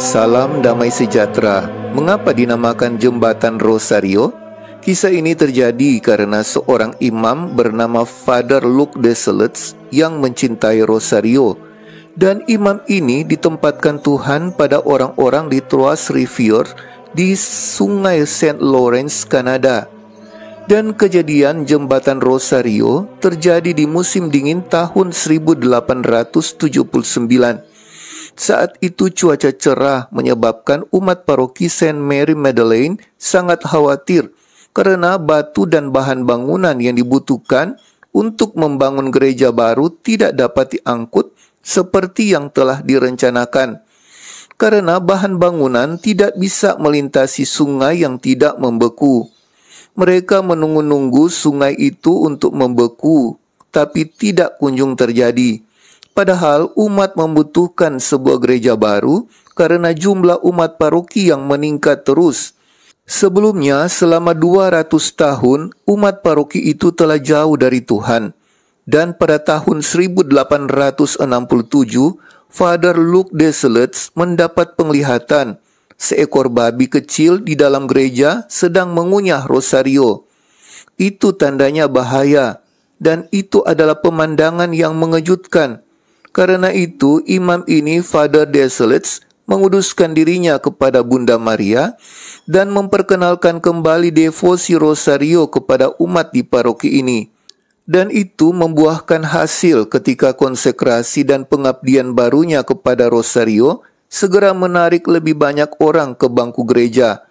Salam damai sejahtera. Mengapa dinamakan jembatan Rosario? Kisah ini terjadi karena seorang imam bernama Father Luke Desolates yang mencintai Rosario. Dan imam ini ditempatkan Tuhan pada orang-orang di Troas River di Sungai Saint Lawrence, Kanada dan kejadian jembatan Rosario terjadi di musim dingin tahun 1879. Saat itu cuaca cerah menyebabkan umat paroki Saint Mary Madeleine sangat khawatir karena batu dan bahan bangunan yang dibutuhkan untuk membangun gereja baru tidak dapat diangkut seperti yang telah direncanakan karena bahan bangunan tidak bisa melintasi sungai yang tidak membeku. Mereka menunggu-nunggu sungai itu untuk membeku, tapi tidak kunjung terjadi. Padahal umat membutuhkan sebuah gereja baru karena jumlah umat paroki yang meningkat terus. Sebelumnya, selama 200 tahun, umat paroki itu telah jauh dari Tuhan. Dan pada tahun 1867, Father Luke Deselitz mendapat penglihatan – seekor babi kecil di dalam gereja sedang mengunyah rosario. Itu tandanya bahaya dan itu adalah pemandangan yang mengejutkan. Karena itu imam ini Father Desolates, menguduskan dirinya kepada Bunda Maria dan memperkenalkan kembali devosi Rosario kepada umat di paroki ini. Dan itu membuahkan hasil ketika konsekrasi dan pengabdian barunya kepada Rosario segera menarik lebih banyak orang ke bangku gereja.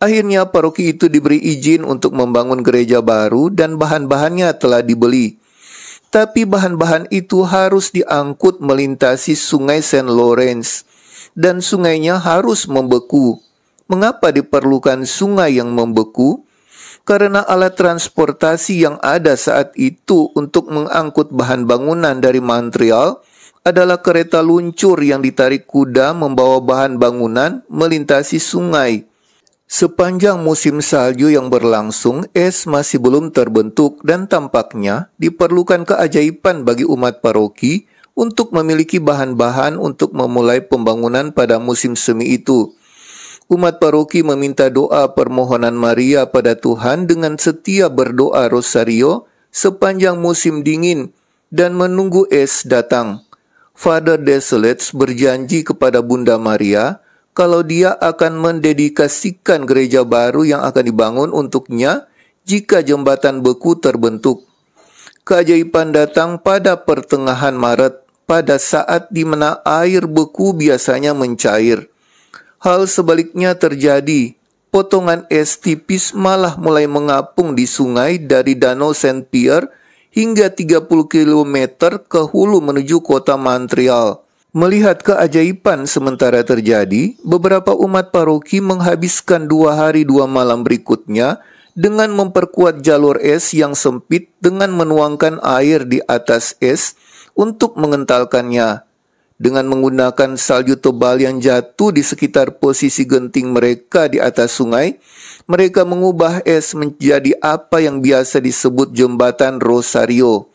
Akhirnya paroki itu diberi izin untuk membangun gereja baru dan bahan-bahannya telah dibeli. Tapi bahan-bahan itu harus diangkut melintasi sungai Saint Lawrence dan sungainya harus membeku. Mengapa diperlukan sungai yang membeku? Karena alat transportasi yang ada saat itu untuk mengangkut bahan bangunan dari Montreal – adalah kereta luncur yang ditarik kuda membawa bahan bangunan melintasi sungai. Sepanjang musim salju yang berlangsung, es masih belum terbentuk dan tampaknya diperlukan keajaiban bagi umat paroki untuk memiliki bahan-bahan untuk memulai pembangunan pada musim semi itu. Umat paroki meminta doa permohonan Maria pada Tuhan dengan setia berdoa rosario sepanjang musim dingin dan menunggu es datang. Father Desolates berjanji kepada Bunda Maria kalau dia akan mendedikasikan gereja baru yang akan dibangun untuknya jika jembatan beku terbentuk. Keajaiban datang pada pertengahan Maret pada saat di mana air beku biasanya mencair. Hal sebaliknya terjadi. Potongan es tipis malah mulai mengapung di sungai dari Danau Saint Pierre hingga 30 km ke hulu menuju kota Montreal. Melihat keajaiban sementara terjadi, beberapa umat paroki menghabiskan dua hari dua malam berikutnya dengan memperkuat jalur es yang sempit dengan menuangkan air di atas es untuk mengentalkannya dengan menggunakan salju tebal yang jatuh di sekitar posisi genting mereka di atas sungai, mereka mengubah es menjadi apa yang biasa disebut jembatan Rosario.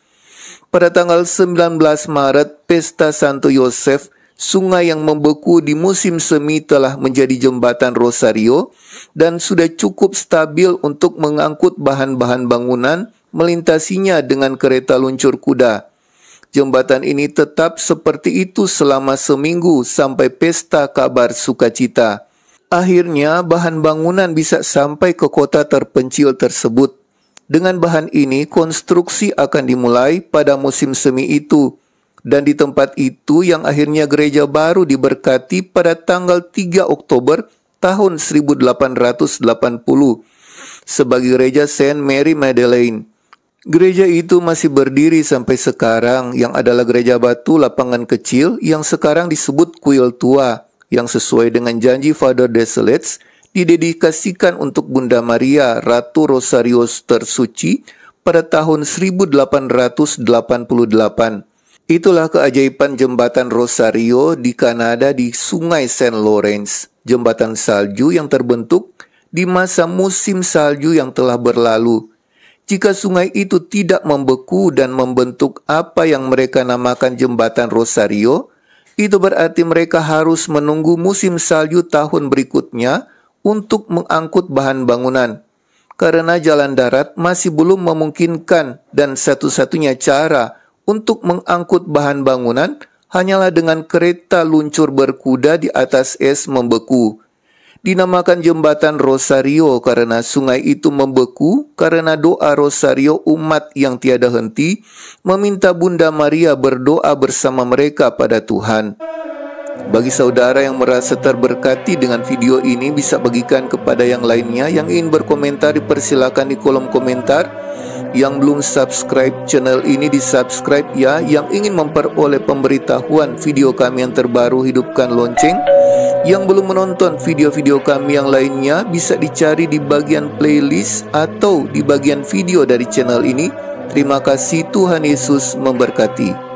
Pada tanggal 19 Maret, pesta Santo Yosef, sungai yang membeku di musim semi telah menjadi jembatan Rosario dan sudah cukup stabil untuk mengangkut bahan-bahan bangunan melintasinya dengan kereta luncur kuda. Jembatan ini tetap seperti itu selama seminggu sampai pesta kabar sukacita. Akhirnya, bahan bangunan bisa sampai ke kota terpencil tersebut. Dengan bahan ini, konstruksi akan dimulai pada musim semi itu. Dan di tempat itu yang akhirnya gereja baru diberkati pada tanggal 3 Oktober tahun 1880 sebagai gereja Saint Mary Madeleine. Gereja itu masih berdiri sampai sekarang yang adalah gereja batu lapangan kecil yang sekarang disebut kuil tua yang sesuai dengan janji Father Desolates didedikasikan untuk Bunda Maria Ratu Rosario tersuci pada tahun 1888. Itulah keajaiban jembatan Rosario di Kanada di Sungai Saint Lawrence, jembatan salju yang terbentuk di masa musim salju yang telah berlalu jika sungai itu tidak membeku dan membentuk apa yang mereka namakan jembatan Rosario, itu berarti mereka harus menunggu musim salju tahun berikutnya untuk mengangkut bahan bangunan. Karena jalan darat masih belum memungkinkan dan satu-satunya cara untuk mengangkut bahan bangunan hanyalah dengan kereta luncur berkuda di atas es membeku dinamakan jembatan Rosario karena sungai itu membeku karena doa Rosario umat yang tiada henti meminta Bunda Maria berdoa bersama mereka pada Tuhan. Bagi saudara yang merasa terberkati dengan video ini bisa bagikan kepada yang lainnya yang ingin berkomentar dipersilakan di kolom komentar. Yang belum subscribe channel ini di subscribe ya Yang ingin memperoleh pemberitahuan video kami yang terbaru hidupkan lonceng yang belum menonton video-video kami yang lainnya bisa dicari di bagian playlist atau di bagian video dari channel ini. Terima kasih Tuhan Yesus memberkati.